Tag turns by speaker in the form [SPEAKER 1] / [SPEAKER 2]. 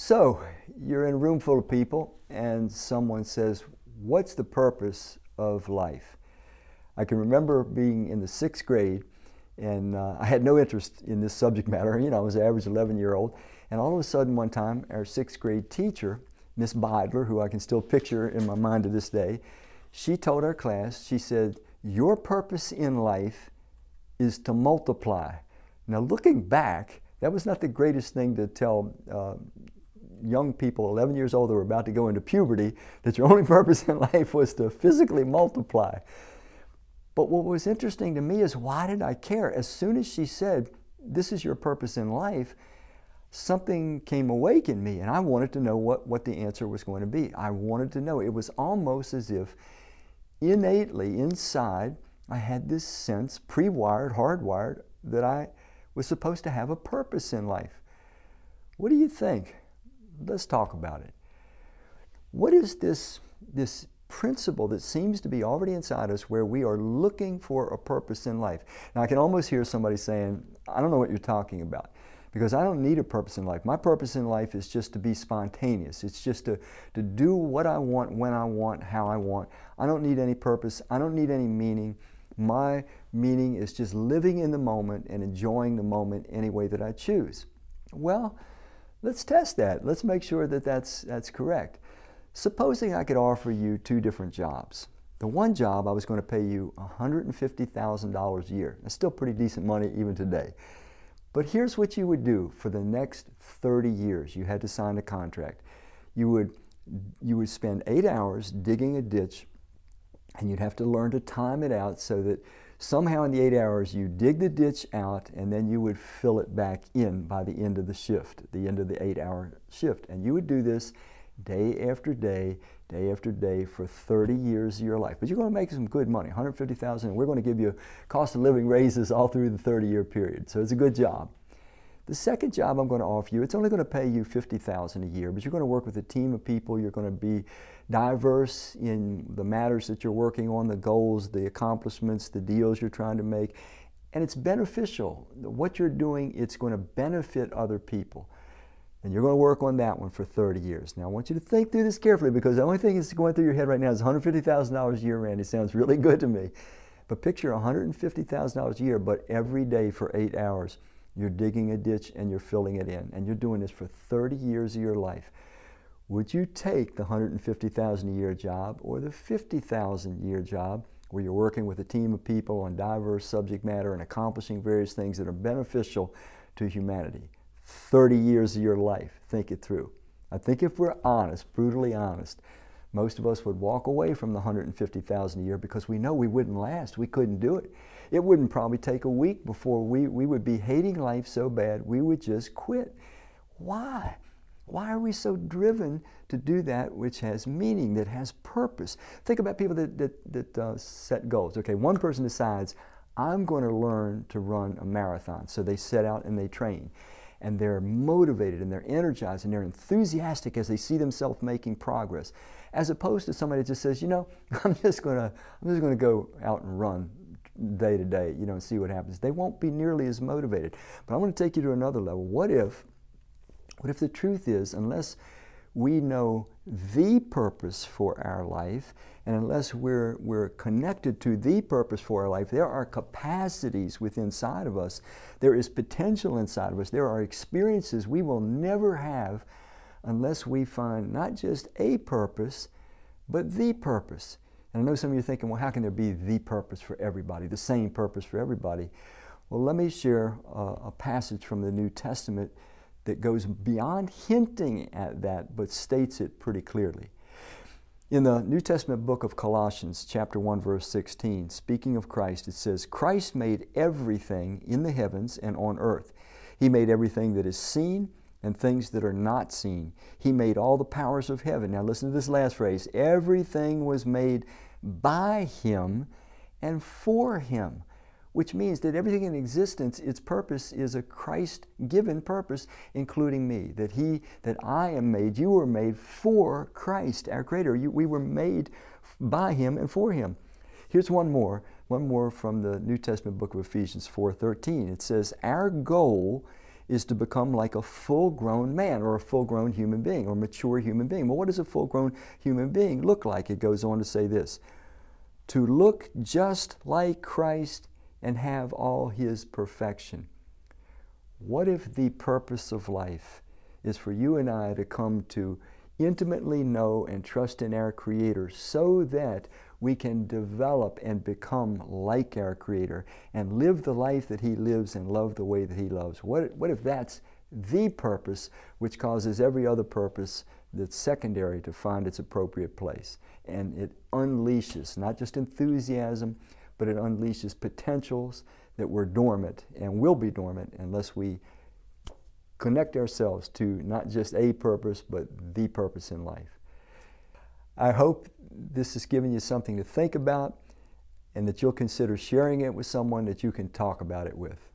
[SPEAKER 1] So you're in a room full of people, and someone says, What's the purpose of life? I can remember being in the sixth grade, and uh, I had no interest in this subject matter. You know, I was an average 11 year old. And all of a sudden, one time, our sixth grade teacher, Miss Bidler, who I can still picture in my mind to this day, she told our class, she said, Your purpose in life is to multiply. Now, looking back, that was not the greatest thing to tell uh, young people, 11 years old, that were about to go into puberty, that your only purpose in life was to physically multiply. But what was interesting to me is why did I care? As soon as she said, This is your purpose in life, something came awake in me, and I wanted to know what, what the answer was going to be. I wanted to know. It was almost as if innately inside, I had this sense, pre wired, hardwired, that I was supposed to have a purpose in life. What do you think? let's talk about it. What is this, this principle that seems to be already inside us where we are looking for a purpose in life? Now, I can almost hear somebody saying, I don't know what you're talking about because I don't need a purpose in life. My purpose in life is just to be spontaneous. It's just to, to do what I want, when I want, how I want. I don't need any purpose. I don't need any meaning. My meaning is just living in the moment and enjoying the moment any way that I choose. Well, Let's test that. Let's make sure that that's, that's correct. Supposing I could offer you two different jobs. The one job I was going to pay you $150,000 a year. That's still pretty decent money even today. But here's what you would do for the next 30 years. You had to sign a contract. You would, you would spend eight hours digging a ditch and you'd have to learn to time it out so that Somehow in the eight hours, you dig the ditch out and then you would fill it back in by the end of the shift, the end of the eight hour shift. And you would do this day after day, day after day for 30 years of your life. But you're going to make some good money, 150,000, and we're going to give you cost of living raises all through the 30 year period. So it's a good job. The second job I'm going to offer you, it's only going to pay you 50000 a year, but you're going to work with a team of people. You're going to be diverse in the matters that you're working on, the goals, the accomplishments, the deals you're trying to make. And it's beneficial. What you're doing, it's going to benefit other people. And you're going to work on that one for 30 years. Now, I want you to think through this carefully because the only thing that's going through your head right now is $150,000 a year, Randy. Sounds really good to me. But picture $150,000 a year, but every day for eight hours. You're digging a ditch and you're filling it in. And you're doing this for 30 years of your life. Would you take the 150,000 a year job or the 50,000 a year job where you're working with a team of people on diverse subject matter and accomplishing various things that are beneficial to humanity? 30 years of your life. Think it through. I think if we're honest, brutally honest, most of us would walk away from the 150,000 a year because we know we wouldn't last. We couldn't do it. It wouldn't probably take a week before we, we would be hating life so bad we would just quit. Why? Why are we so driven to do that which has meaning, that has purpose? Think about people that, that, that uh, set goals. Okay, one person decides, I'm going to learn to run a marathon. So they set out and they train and they're motivated and they're energized and they're enthusiastic as they see themselves making progress, as opposed to somebody that just says, you know, I'm just gonna I'm just gonna go out and run day to day, you know, and see what happens. They won't be nearly as motivated. But I want to take you to another level. What if what if the truth is, unless we know the purpose for our life, and unless we're, we're connected to the purpose for our life, there are capacities within inside of us, there is potential inside of us, there are experiences we will never have unless we find not just a purpose, but the purpose. And I know some of you are thinking, well, how can there be the purpose for everybody, the same purpose for everybody? Well, let me share a, a passage from the New Testament that goes beyond hinting at that but states it pretty clearly. In the New Testament book of Colossians, chapter 1, verse 16, speaking of Christ, it says, Christ made everything in the heavens and on earth. He made everything that is seen and things that are not seen. He made all the powers of heaven. Now, listen to this last phrase everything was made by Him and for Him which means that everything in existence, its purpose is a Christ given purpose, including me, that He, that I am made, you were made for Christ, our Creator. You, we were made by Him and for Him. Here's one more, one more from the New Testament book of Ephesians 4:13. It says, "Our goal is to become like a full-grown man or a full-grown human being or mature human being." Well, what does a full-grown human being look like? It goes on to say this, "To look just like Christ and have all His perfection. What if the purpose of life is for you and I to come to intimately know and trust in our Creator so that we can develop and become like our Creator and live the life that He lives and love the way that He loves? What, what if that's the purpose which causes every other purpose that's secondary to find its appropriate place? And it unleashes not just enthusiasm, but it unleashes potentials that were dormant and will be dormant unless we connect ourselves to not just a purpose, but the purpose in life. I hope this has given you something to think about and that you'll consider sharing it with someone that you can talk about it with.